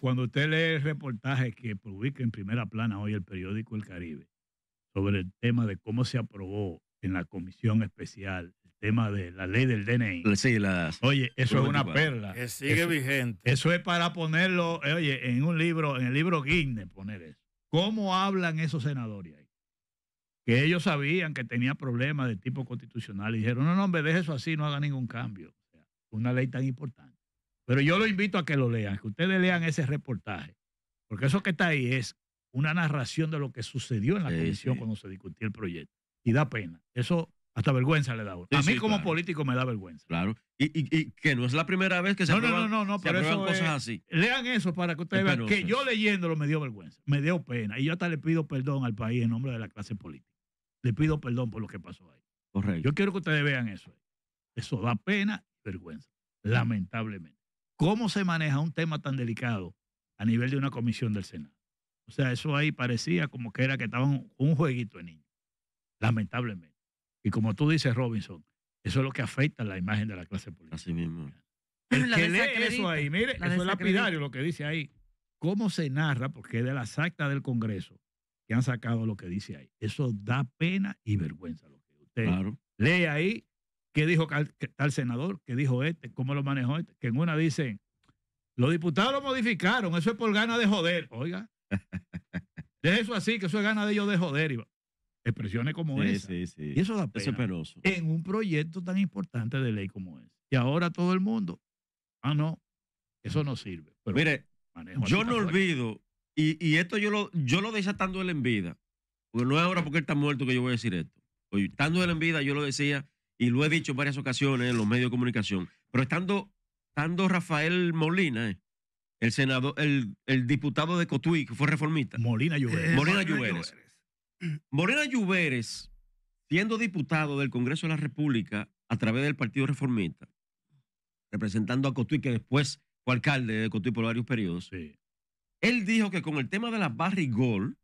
Cuando usted lee el reportaje que publica en primera plana hoy el periódico El Caribe sobre el tema de cómo se aprobó en la comisión especial el tema de la ley del DNI. Sí, las, oye, eso es una perla. Que sigue vigente. Eso es para ponerlo, oye, en un libro, en el libro Guinness, poner eso. ¿Cómo hablan esos senadores ahí? Que ellos sabían que tenía problemas de tipo constitucional y dijeron, no, no, hombre, deje eso así, no haga ningún cambio. O sea, una ley tan importante. Pero yo lo invito a que lo lean, que ustedes lean ese reportaje, porque eso que está ahí es una narración de lo que sucedió en la comisión cuando se discutió el proyecto. Y da pena. Eso hasta vergüenza le da uno. a mí como político me da vergüenza. Claro. Y, que no es la primera vez que se no, no, no, no, no pero cosas así. Lean eso para que ustedes vean que yo leyéndolo me dio vergüenza, me dio pena. Y yo hasta le pido perdón al país en nombre de la clase política. Le pido perdón por lo que pasó ahí. Correcto. Yo quiero que ustedes vean eso. Eso da pena y vergüenza, lamentablemente cómo se maneja un tema tan delicado a nivel de una comisión del Senado. O sea, eso ahí parecía como que era que estaban un jueguito de niños, lamentablemente. Y como tú dices, Robinson, eso es lo que afecta la imagen de la clase política. Así mismo. El que lee eso ahí, mire, eso es lapidario lo que dice ahí. ¿Cómo se narra? Porque es de las actas del Congreso que han sacado lo que dice ahí. Eso da pena y vergüenza lo que usted lee ahí qué dijo tal, senador, qué dijo este, cómo lo manejó este, que en una dicen, los diputados lo modificaron, eso es por ganas de joder, oiga. de eso así, que eso es gana de ellos de joder. expresiones como esa. Sí, sí. Y eso da pena. es En un proyecto tan importante de ley como ese. Y ahora todo el mundo, ah, no, eso no sirve. Pero Mire, yo no olvido, y, esto yo lo, yo lo decía estando él en vida, porque no es ahora porque él está muerto que yo voy a decir esto. Oye, pues estando él en vida, yo lo decía y lo he dicho en varias ocasiones en los medios de comunicación, pero estando, estando Rafael Molina, eh, el el, diputado de Cotuí, que fue reformista. Molina Lluveres. Eh, Molina Lluveres. Molina Lluveres, siendo diputado del Congreso de la República a través del Partido Reformista, representando a Cotuí, que después fue alcalde de Cotuí por varios periodos, él dijo que con el tema de las barrigol,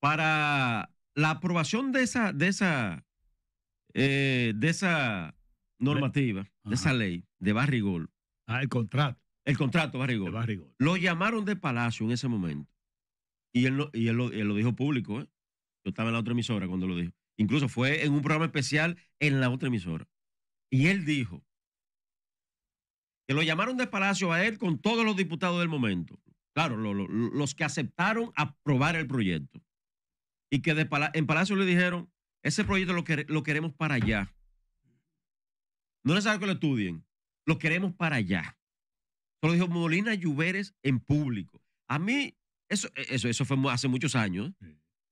para la aprobación de esa, de esa, eh, de esa normativa, de esa ley, de Barrigol. Ah, el contrato. El contrato Barrigol. Barrigol. Lo llamaron de Palacio en ese momento. Y él, y lo, dijo público. ¿eh? Yo estaba en la otra emisora cuando lo dijo. Incluso fue en un programa especial en la otra emisora. Y él dijo que lo llamaron de Palacio a él con todos los diputados del momento. Claro, los que aceptaron aprobar el proyecto. Y que de, en Palacio le dijeron, ese proyecto lo, lo queremos para allá. No les que lo estudien, lo queremos para allá. Lo dijo Molina Lluveres en público. A mí, eso, e-, eso, eso fue hace muchos años,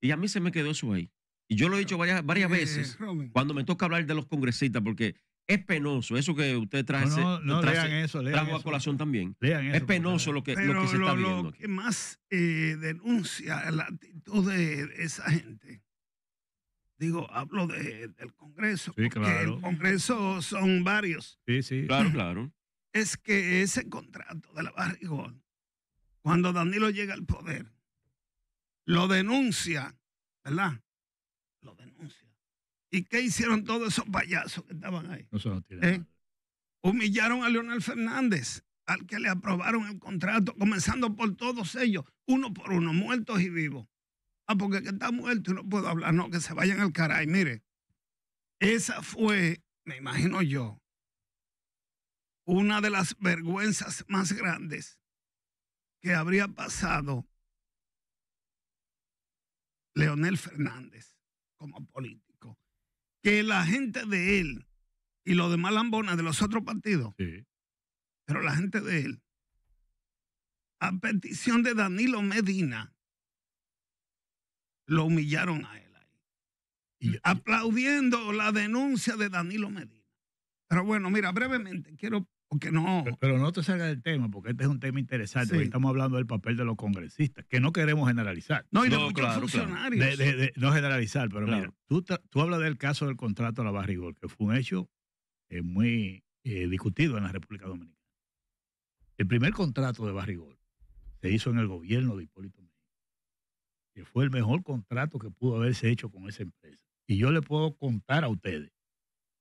y a mí se me quedó eso ahí. Y yo lo he dicho varias, eh, veces cuando me toca hablar de los congresistas, porque es penoso eso que usted trae. No, no, eso, lean a colación también. es penoso lo que, se está viendo. Lo que más eh, denuncia la actitud de esa gente Digo, hablo del Congreso. porque El Congreso son varios. Sí, sí. Claro, claro. Es que ese contrato de la Barrigón, cuando Danilo llega al poder, lo denuncia, ¿verdad? Lo denuncia. ¿Y qué hicieron todos esos payasos que estaban ahí? No se ¿Eh? Humillaron a Leonel Fernández, al que le aprobaron el contrato, comenzando por todos ellos, uno por uno, muertos y vivos. Ah, porque está muerto y no puedo hablar. No, que se vayan al caray. Mire, esa fue, me imagino yo, una de las vergüenzas más grandes que habría pasado Leonel Fernández como político. Que la gente de él y los de Malambona, de los otros partidos, pero la gente de él, a petición de Danilo Medina, lo humillaron a él ahí. Mm, y, aplaudiendo la denuncia de Danilo Medina. Pero bueno, mira, brevemente, quiero porque no. Pero, no te salga del tema, porque este es un tema interesante. porque estamos hablando del papel de los congresistas, que no queremos generalizar. No, y de funcionarios. no generalizar, pero mira, tú, hablas del caso del contrato a la Barrigol, que fue un hecho eh, muy eh, discutido en la República Dominicana. El primer contrato de Barrigol se hizo en el gobierno de Hipólito que fue el mejor contrato que pudo haberse hecho con esa empresa. Y yo le puedo contar a ustedes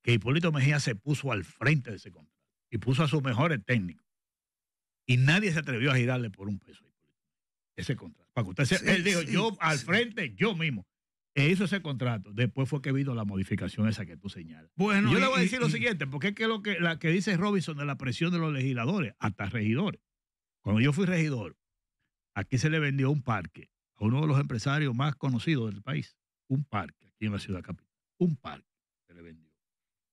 que Hipólito Mejía se puso al frente de ese contrato y puso a sus mejores técnicos. Y nadie se atrevió a girarle por un peso a Hipólito ese contrato. Para que usted él dijo, yo al frente, yo mismo. E hizo ese contrato. Después fue que vino la modificación esa que tú señalas. Bueno, yo le voy a decir lo siguiente, porque es que lo que, la que dice Robinson de la presión de los legisladores, hasta regidores. Cuando yo fui regidor, aquí se le vendió un parque a uno de los empresarios más conocidos del país, un parque aquí en la ciudad capital. Un parque se le vendió.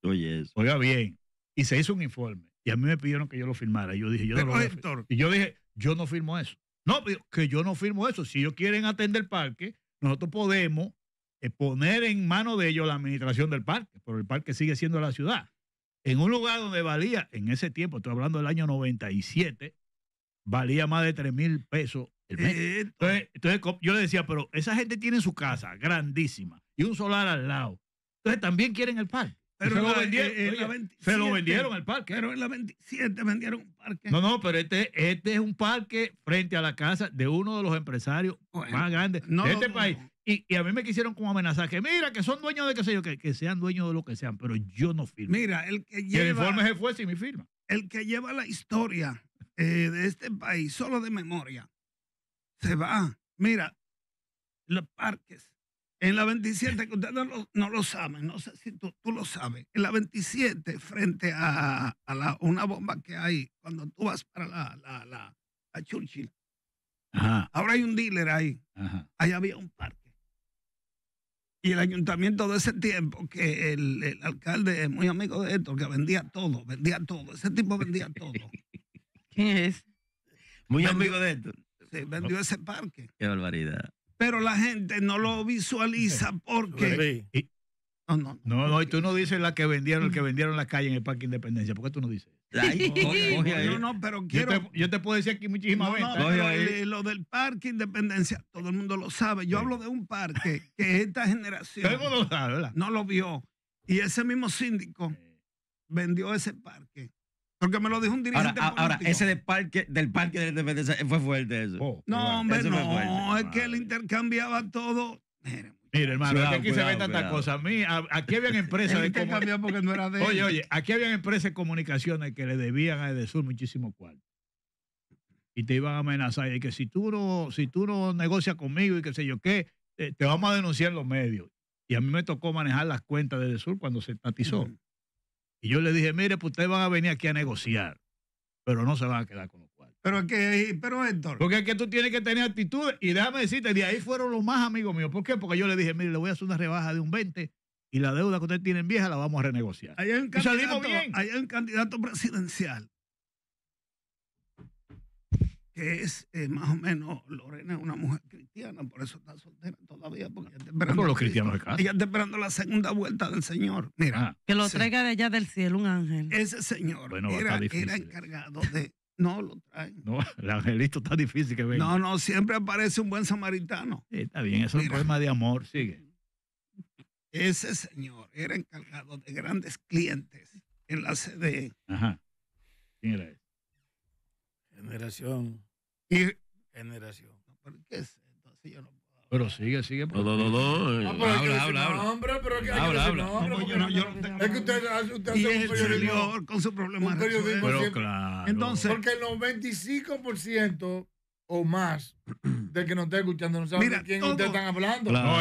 Oye, Oiga bien, y se hizo un informe. Y a mí me pidieron que yo lo firmara. yo dije, yo no Y yo dije, yo no firmo eso. No, que yo no firmo eso. Si ellos quieren atender el parque, nosotros podemos eh, poner en manos de ellos la administración del parque, pero el parque sigue siendo la ciudad. En un lugar donde valía, en ese tiempo, estoy hablando del año 97, valía más de 3 mil pesos eh, eh, entonces, yo le decía, pero esa gente tiene su casa grandísima y un solar al lado. Entonces también quieren el parque. Pero se, lo vendieron, el parque. Pero en la 27 vendieron un parque. No, no, pero este, este es un parque frente a la casa de uno de los empresarios más grandes de este país. Y, a mí me quisieron como amenazar que mira, que son dueños de qué sé yo, que, sean dueños de lo que sean, pero yo no firmo. Mira, el que lleva. El informe se fue sin mi firma. El que lleva la historia eh, de este país solo de memoria se va. Mira, los parques. En la 27, que ustedes no lo, saben, no sé si tú, tú, lo sabes. En la 27, frente a, una bomba que hay, cuando tú vas para la, la, la, Churchill, ahora hay un dealer ahí. Ahí había un parque. Y el ayuntamiento de ese tiempo, que el, el alcalde es muy amigo de esto que vendía todo, vendía todo. Ese tipo vendía todo. ¿Quién es? Muy amigo de esto vendió ese parque. Qué barbaridad. Pero la gente no lo visualiza porque... no, no, no, no, y tú no dices la que vendieron, el que vendieron la calle en el Parque Independencia. ¿Por qué tú no dices? no, pero quiero. Yo te, puedo decir aquí muchísimas veces. Lo, del Parque Independencia, todo el mundo lo sabe. Yo hablo de un parque que esta generación no lo vio. Y ese mismo síndico vendió ese parque porque me lo dijo un dirigente. Ahora, ese del parque, del parque de fue fuerte eso. Oh, no, hombre, no. es que él intercambiaba todo. Mira, hermano, es que aquí se ve tantas cosas. mí, aquí habían empresas de, aquí habían empresas comunicaciones que le debían a Edesur muchísimo cuarto. Y te iban a amenazar. Y que si tú no, si tú no negocias conmigo y qué sé yo qué, eh, te, vamos a denunciar en los medios. Y a mí me tocó manejar las cuentas de Edesur cuando se tatizó. Y yo le dije, mire, pues ustedes van a venir aquí a negociar, pero no se van a quedar con los cuartos. Pero es que, pero Héctor. Porque es que tú tienes que tener actitud. Y déjame decirte, de ahí fueron los más amigos míos. ¿Por qué? Porque yo le dije, mire, le voy a hacer una rebaja de un 20 y la deuda que ustedes tienen vieja la vamos a renegociar. hay un candidato, hay un candidato presidencial es eh, más o menos Lorena es una mujer cristiana, por eso está soltera todavía, porque esperando, los cristianos acá. ella está esperando la segunda vuelta del Señor. Mira, ah. que lo traiga de allá del cielo un ángel. Ese señor era, encargado de... No, lo traen. No, el angelito está difícil que venga. No, no, siempre aparece un buen samaritano. está bien, eso es un problema de amor, sigue. Ese señor era encargado de grandes clientes en la CDE. Ajá. ¿Quién era él? Generación. Y generación. ¿Qué es? Entonces yo no pero sigue, sigue. No, no, no, no. Eh, habla, habla, habla. Hombre, pero que habla, habla. yo, es que usted, usted un periodismo. con su problema. pero claro. Entonces, porque el 95% o más del que nos está escuchando. No saben de quién ustedes están hablando. Claro.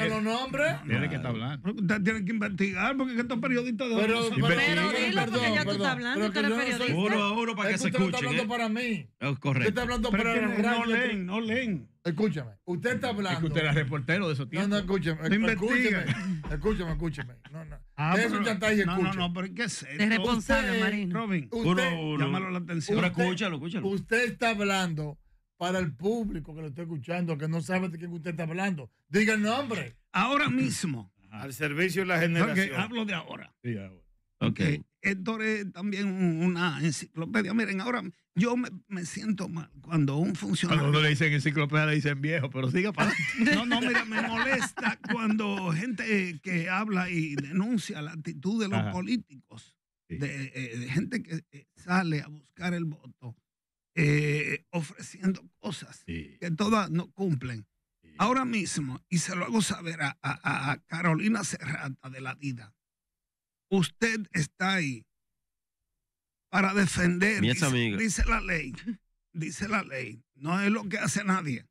No, los nombres. Tiene que estar hablando. Tienen que investigar porque estos periodistas de Pero, pero, pero, pero dilo porque perdón, ya tú estás hablando, Usted eres periodista. Juro, ¿eh? oro para es que, que se escuchen. Usted está hablando para mí. Es correcto. Usted está hablando para que No leen, no leen. Escúchame, usted está hablando. Es que usted era reportero de esos tiempos. No, no, escúchame. Escúchame, escúchame, escúchame. No, no. Ah, es un chantaje, escúchame. No, no, pero ¿qué es esto? Es responsable, Marino. Robin, usted, llámalo la atención. Pero escúchalo, escúchalo. Usted está hablando para el público que lo está escuchando, que no sabe de quién usted está hablando. Diga el nombre. Ahora mismo. Al servicio de la generación. hablo de ahora. Sí, ahora. ok. Héctor es también una enciclopedia. Miren, ahora yo me, siento mal cuando un funcionario. Cuando le dicen enciclopedia, le dicen viejo, pero siga para No, no, mira, me molesta cuando gente que habla y denuncia la actitud de los políticos, eh, de gente que eh, sale a buscar el voto eh, ofreciendo cosas que todas no cumplen. Ahora mismo, y se lo hago saber a, Carolina Serrata de la vida, usted está ahí para defender, dice, la ley, dice la ley, no es lo que hace nadie.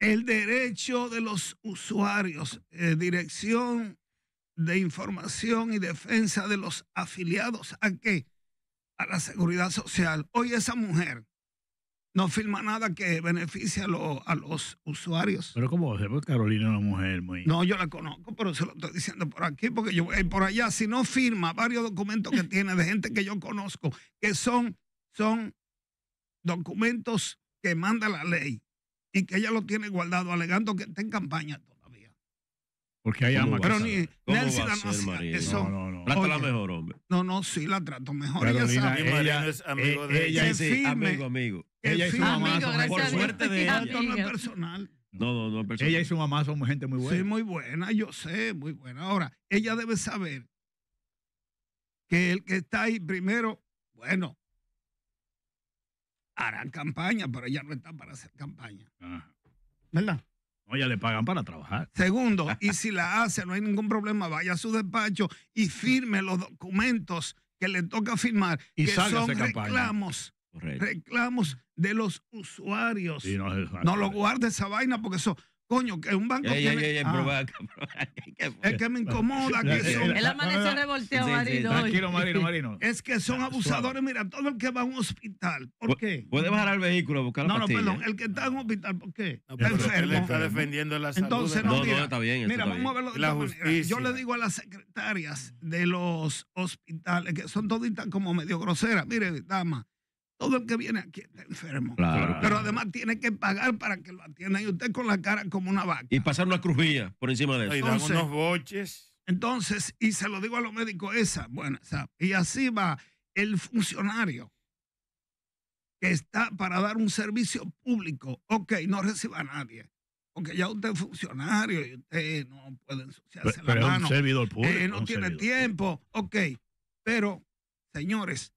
El derecho de los usuarios, eh, dirección de información y defensa de los afiliados a qué? a la seguridad social. Hoy esa mujer no firma nada que beneficie a, los usuarios. Pero ¿cómo ve, Carolina una mujer muy... No, yo la conozco, pero se lo estoy diciendo por aquí, porque yo voy por allá, si no firma varios documentos que tiene de gente que yo conozco, que son, son documentos que manda la ley y que ella lo tiene guardado, alegando que está en campaña todavía. Porque hay ama. Pero ni Nelson eso trato la mejor, hombre. No, no, sí, la trato mejor. ella, ella es amigo eh, de ella. ella sí, amigo, amigo. Ella y su mamá por suerte de ella. no es personal. No, no, no es personal. Ella y su mamá son gente muy buena. Sí, muy buena, yo sé, muy buena. Ahora, ella debe saber que el que está ahí primero, bueno, hará campaña, pero ella no está para hacer campaña. ¿Verdad? ya le pagan para trabajar. Segundo, y si la hace, no hay ningún problema, vaya a su despacho y firme los documentos que le toca firmar, y que son reclamos. Reclamos de los usuarios. no, no lo guarde esa vaina porque eso Coño, que un banco tiene... Ey, ah. es que me incomoda que son... El amanecer revolteó Marino. tranquilo, Marino, Marino. Es que son abusadores. Mira, todo el que va a un hospital, ¿por qué? Puede bajar el vehículo a buscar la No, no, perdón. El que está en un hospital, ¿por qué? está enfermo. está defendiendo la salud. Entonces, no, no, mira, está bien, mira vamos a verlo de la Yo le digo a las secretarias de los hospitales, que son toditas como medio groseras. Mire, dama, todo el que viene aquí está enfermo. Pero además tiene que pagar para que lo atiendan. Y usted con la cara como una vaca. Y pasar una crujilla por encima de eso. y dar unos boches. Entonces, y se lo digo a los médicos, esa, bueno, Y así va el funcionario que está para dar un servicio público. Ok, no reciba a nadie. Porque ya usted es funcionario y usted no puede ensuciarse pero, la mano. Es un servidor público. Eh, no tiene tiempo. Ok, pero, señores,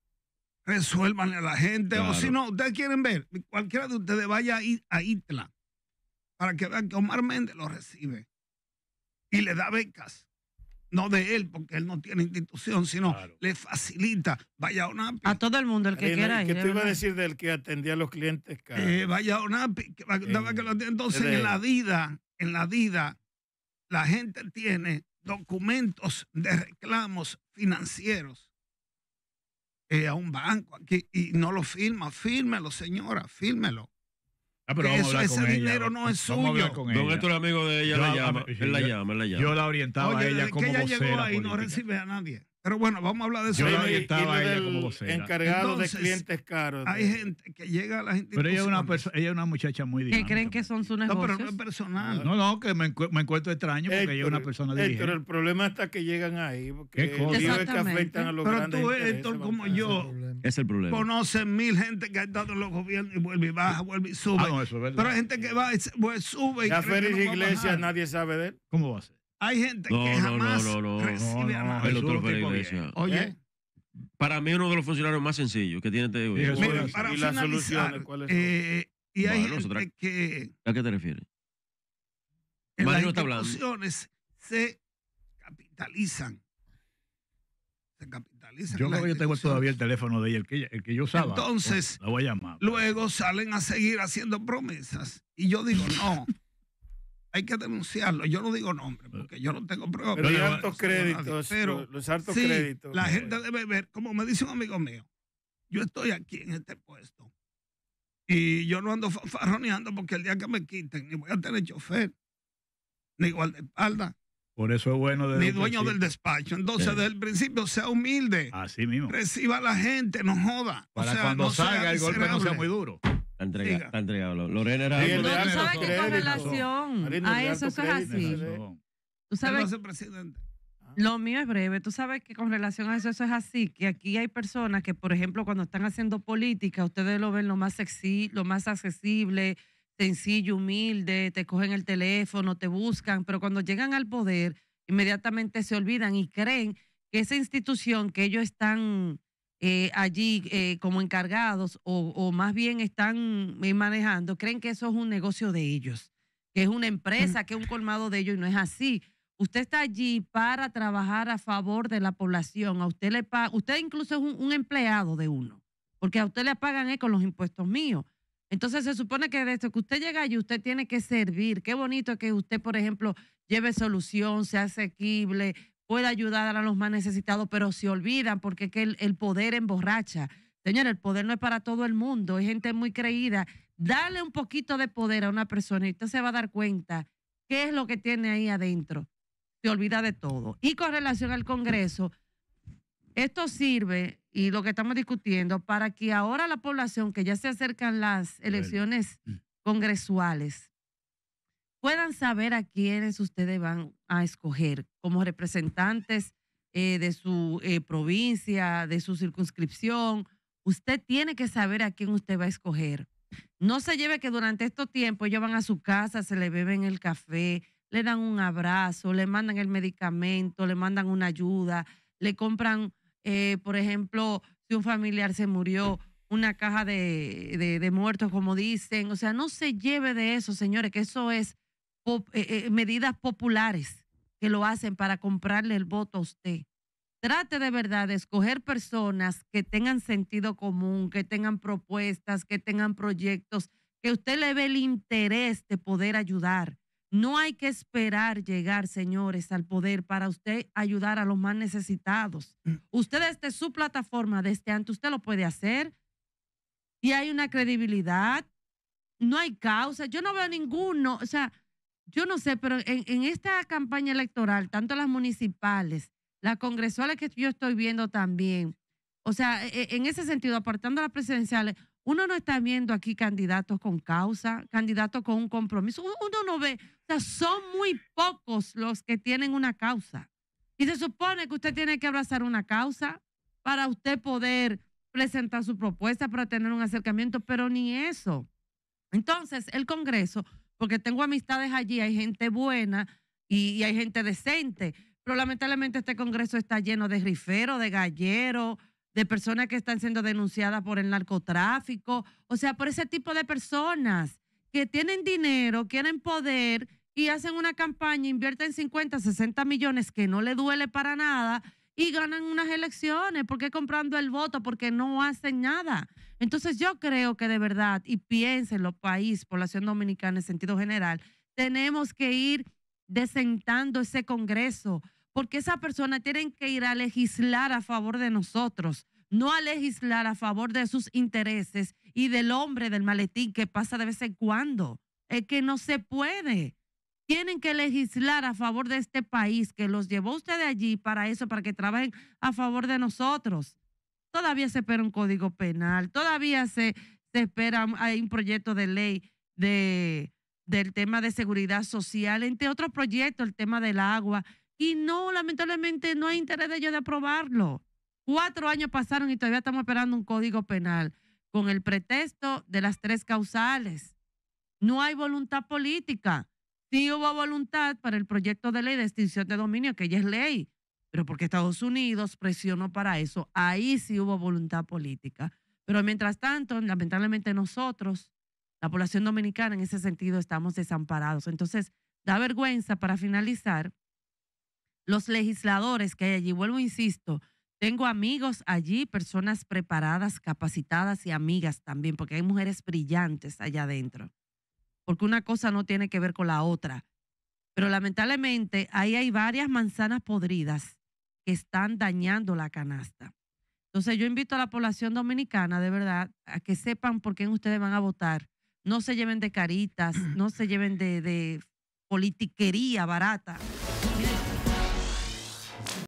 resuélvanle a la gente. O si no, ustedes quieren ver, cualquiera de ustedes vaya a, Itla para que vean que Omar Méndez lo recibe y le da becas. No de él, porque él no tiene institución, sino le facilita. Vaya a ONAPI. A todo el mundo, el que quiera ir. ¿Qué te iba a decir del que atendía a los clientes? Eh, vaya a ONAPI. Eh, Entonces, en la vida, en la vida, la gente tiene documentos de reclamos financieros eh, a un banco aquí, y no lo firma. Fírmelo, señora, fírmelo. Ah, pero vamos eso, a ese con dinero ella. no es vamos suyo. Con Don Héctor, amigo de ella, yo, la llama. Él la llama, él la llama. Yo la orientaba Oye, a ella como que ella vocera llegó ahí política. no recibe a nadie. Pero bueno, vamos a hablar de eso. Yo estaba ella como vocera. Encargado de clientes caros. Hay gente que llega a la gente. Pero ella es, una ella es una muchacha muy dinámica. Que creen que son sus negocios. No, pero no es personal. No, no, que me, encuentro extraño porque ella es una persona dirigente. Pero el problema está que llegan ahí. Porque ¿Qué cosa? Es que afectan a los Pero tú, Héctor, como yo, es el problema. mil gente que ha estado en los gobiernos y vuelve y baja, vuelve y sube. Ah, pero hay gente que va y pues, sube y. la Félix Iglesias, nadie sabe de él. ¿Cómo va a ser? Hay gente que jamás no, recibe no, no, Oye. ¿Eh? Para mí uno de los funcionarios más sencillos que tiene este gobierno. y las soluciones, ¿cuál es? Eh, y hay que... ¿A qué te refieres? En las soluciones se capitalizan. Se capitalizan. Yo creo yo tengo todavía el teléfono de ella, el que, yo usaba. Entonces, Luego salen a seguir haciendo promesas. Y yo digo, no hay que denunciarlo. Yo no digo nombre porque yo no tengo pruebas. Pero, hay altos créditos, los altos créditos. La eh. gente debe ver, como me dice un amigo mío, yo estoy aquí en este puesto y yo no ando farroneando porque el día que me quiten ni voy a tener chofer, ni guardaespaldas. Por eso es bueno de. Ni dueño del despacho. Entonces, desde el principio, sea humilde. Así mismo. Reciba a la gente, no joda. o sea, cuando no salga el golpe no sea muy duro entregado, está Lorena era. tú sabes que con relación a eso, eso es así. Tú sabes. Lo mío es breve. Tú sabes que con relación a eso, eso es así. Que aquí hay personas que, por ejemplo, cuando están haciendo política, ustedes lo ven lo más accesible, sencillo, humilde, te cogen el teléfono, te buscan, pero cuando llegan al poder, inmediatamente se olvidan y creen que esa institución que ellos están eh, allí eh, como encargados o, más bien están eh, manejando, creen que eso es un negocio de ellos, que es una empresa, que es un colmado de ellos y no es así. Usted está allí para trabajar a favor de la población. A usted le paga, usted incluso es un, empleado de uno, porque a usted le pagan con los impuestos míos. Entonces se supone que de esto que usted llega allí, usted tiene que servir. Qué bonito que usted, por ejemplo, lleve solución, sea asequible, pueda ayudar a los más necesitados, pero se olvidan porque es que el, poder emborracha. Señor, el poder no es para todo el mundo, hay gente muy creída. Dale un poquito de poder a una persona y usted se va a dar cuenta qué es lo que tiene ahí adentro. Se olvida de todo. Y con relación al Congreso, esto sirve, y lo que estamos discutiendo, para que ahora la población, que ya se acercan las elecciones mm. congresuales, puedan saber a quiénes ustedes van a escoger como representantes eh, de su eh, provincia, de su circunscripción. Usted tiene que saber a quién usted va a escoger. No se lleve que durante estos tiempos ellos van a su casa, se le beben el café, le dan un abrazo, le mandan el medicamento, le mandan una ayuda, le compran, eh, por ejemplo, si un familiar se murió, una caja de, muertos, como dicen. O sea, no se lleve de eso, señores, que eso es eh, eh, medidas populares que lo hacen para comprarle el voto a usted. Trate de verdad de escoger personas que tengan sentido común, que tengan propuestas, que tengan proyectos, que usted le ve el interés de poder ayudar. No hay que esperar llegar, señores, al poder para usted ayudar a los más necesitados. Mm. Usted desde su plataforma, desde antes, usted lo puede hacer. Y hay una credibilidad, no hay causa. Yo no veo ninguno, o sea, yo no sé, pero en, esta campaña electoral, tanto las municipales, las congresuales que yo estoy viendo también, o sea, e, e, en ese sentido, apartando las presidenciales, uno no está viendo aquí candidatos con causa, candidatos con un compromiso. uno no ve, o sea, son muy pocos los que tienen una causa. Y se supone que usted tiene que abrazar una causa para usted poder presentar su propuesta, para tener un acercamiento, pero ni eso. Entonces, el Congreso porque tengo amistades allí, hay gente buena y, hay gente decente, pero lamentablemente este Congreso está lleno de riferos, de galleros, de personas que están siendo denunciadas por el narcotráfico, o sea, por ese tipo de personas que tienen dinero, quieren poder y hacen una campaña, invierten 50, 60 millones que no le duele para nada y ganan unas elecciones porque comprando el voto, porque no hacen nada. Entonces yo creo que de verdad, y piénsenlo, país, población dominicana en sentido general, tenemos que ir desentando ese Congreso, porque esas personas tienen que ir a legislar a favor de nosotros, no a legislar a favor de sus intereses y del hombre del maletín que pasa de vez en cuando. Es que no se puede. Tienen que legislar a favor de este país que los llevó usted de allí para eso, para que trabajen a favor de nosotros todavía se espera un código penal, todavía se, espera, hay un proyecto de ley de, del tema de seguridad social, entre otros proyectos, el tema del agua. Y no, lamentablemente, no hay interés de ellos de aprobarlo. Cuatro años pasaron y todavía estamos esperando un código penal con el pretexto de las tres causales. No hay voluntad política. Sí hubo voluntad para el proyecto de ley de extinción de dominio, que ya es ley, pero porque Estados Unidos presionó para eso, ahí sí hubo voluntad política. Pero mientras tanto, lamentablemente nosotros, la población dominicana, en ese sentido estamos desamparados. Entonces, da vergüenza para finalizar los legisladores que hay allí. Vuelvo, insisto, tengo amigos allí, personas preparadas, capacitadas y amigas también, porque hay mujeres brillantes allá adentro. Porque una cosa no tiene que ver con la otra. Pero lamentablemente ahí hay varias manzanas podridas que están dañando la canasta. Entonces yo invito a la población dominicana, de verdad, a que sepan por quién ustedes van a votar. No se lleven de caritas, no se lleven de, de politiquería barata.